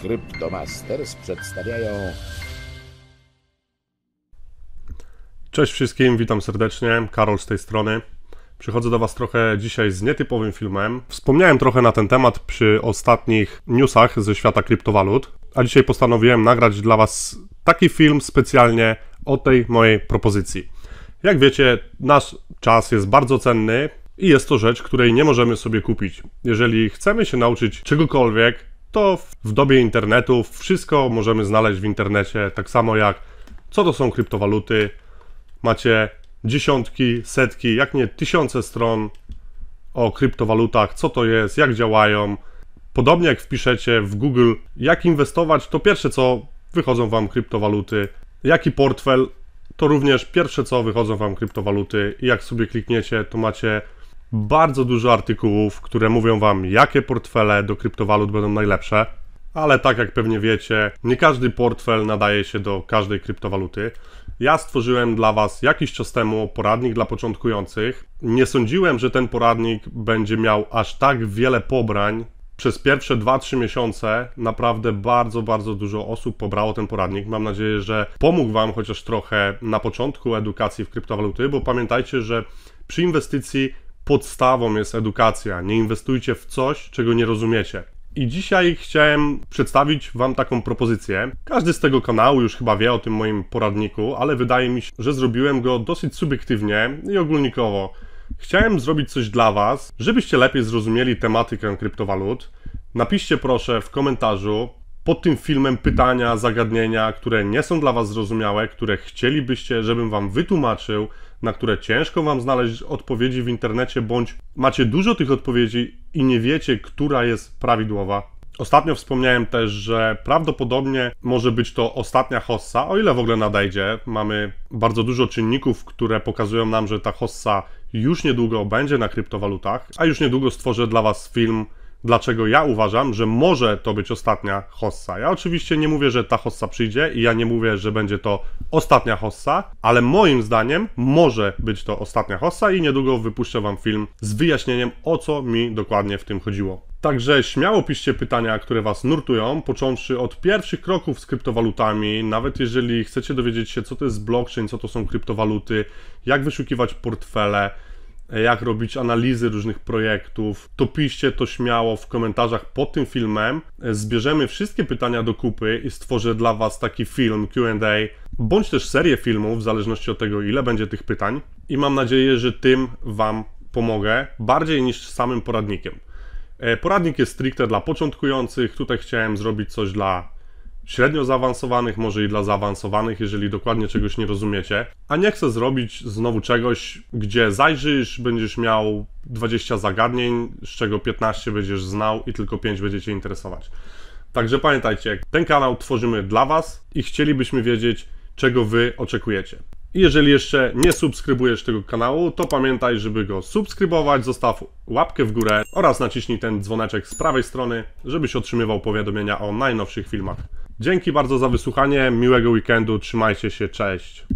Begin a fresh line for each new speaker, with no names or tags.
Cryptomasters przedstawiają. Cześć wszystkim, witam serdecznie. Karol z tej strony. Przychodzę do Was trochę dzisiaj z nietypowym filmem. Wspomniałem trochę na ten temat przy ostatnich newsach ze świata kryptowalut, a dzisiaj postanowiłem nagrać dla Was taki film specjalnie o tej mojej propozycji. Jak wiecie, nasz czas jest bardzo cenny i jest to rzecz, której nie możemy sobie kupić. Jeżeli chcemy się nauczyć czegokolwiek, to w dobie internetu wszystko możemy znaleźć w internecie, tak samo jak co to są kryptowaluty. Macie dziesiątki, setki, jak nie tysiące stron o kryptowalutach, co to jest, jak działają. Podobnie jak wpiszecie w Google, jak inwestować, to pierwsze co wychodzą Wam kryptowaluty. Jaki portfel, to również pierwsze co wychodzą Wam kryptowaluty. I jak sobie klikniecie, to macie bardzo dużo artykułów, które mówią Wam, jakie portfele do kryptowalut będą najlepsze. Ale tak jak pewnie wiecie, nie każdy portfel nadaje się do każdej kryptowaluty. Ja stworzyłem dla Was jakiś czas temu poradnik dla początkujących. Nie sądziłem, że ten poradnik będzie miał aż tak wiele pobrań. Przez pierwsze 2-3 miesiące naprawdę bardzo, bardzo dużo osób pobrało ten poradnik. Mam nadzieję, że pomógł Wam chociaż trochę na początku edukacji w kryptowaluty, bo pamiętajcie, że przy inwestycji podstawą jest edukacja. Nie inwestujcie w coś, czego nie rozumiecie. I dzisiaj chciałem przedstawić Wam taką propozycję. Każdy z tego kanału już chyba wie o tym moim poradniku, ale wydaje mi się, że zrobiłem go dosyć subiektywnie i ogólnikowo. Chciałem zrobić coś dla Was, żebyście lepiej zrozumieli tematykę kryptowalut. Napiszcie proszę w komentarzu pod tym filmem pytania, zagadnienia, które nie są dla Was zrozumiałe, które chcielibyście, żebym Wam wytłumaczył na które ciężko Wam znaleźć odpowiedzi w internecie, bądź macie dużo tych odpowiedzi i nie wiecie, która jest prawidłowa. Ostatnio wspomniałem też, że prawdopodobnie może być to ostatnia hossa, o ile w ogóle nadejdzie. Mamy bardzo dużo czynników, które pokazują nam, że ta hossa już niedługo będzie na kryptowalutach, a już niedługo stworzę dla Was film dlaczego ja uważam, że może to być ostatnia hossa. Ja oczywiście nie mówię, że ta hossa przyjdzie i ja nie mówię, że będzie to ostatnia hossa, ale moim zdaniem może być to ostatnia hossa i niedługo wypuszczę Wam film z wyjaśnieniem, o co mi dokładnie w tym chodziło. Także śmiało piszcie pytania, które Was nurtują, począwszy od pierwszych kroków z kryptowalutami, nawet jeżeli chcecie dowiedzieć się, co to jest blockchain, co to są kryptowaluty, jak wyszukiwać portfele, jak robić analizy różnych projektów, to piszcie to śmiało w komentarzach pod tym filmem. Zbierzemy wszystkie pytania do kupy i stworzę dla Was taki film QA, bądź też serię filmów, w zależności od tego, ile będzie tych pytań. I mam nadzieję, że tym Wam pomogę bardziej niż samym poradnikiem. E, poradnik jest stricte dla początkujących. Tutaj chciałem zrobić coś dla średnio zaawansowanych, może i dla zaawansowanych, jeżeli dokładnie czegoś nie rozumiecie. A nie chcę zrobić znowu czegoś, gdzie zajrzysz, będziesz miał 20 zagadnień, z czego 15 będziesz znał i tylko 5 będzie Cię interesować. Także pamiętajcie, ten kanał tworzymy dla Was i chcielibyśmy wiedzieć, czego Wy oczekujecie. jeżeli jeszcze nie subskrybujesz tego kanału, to pamiętaj, żeby go subskrybować, zostaw łapkę w górę oraz naciśnij ten dzwoneczek z prawej strony, żebyś otrzymywał powiadomienia o najnowszych filmach. Dzięki bardzo za wysłuchanie, miłego weekendu, trzymajcie się, cześć.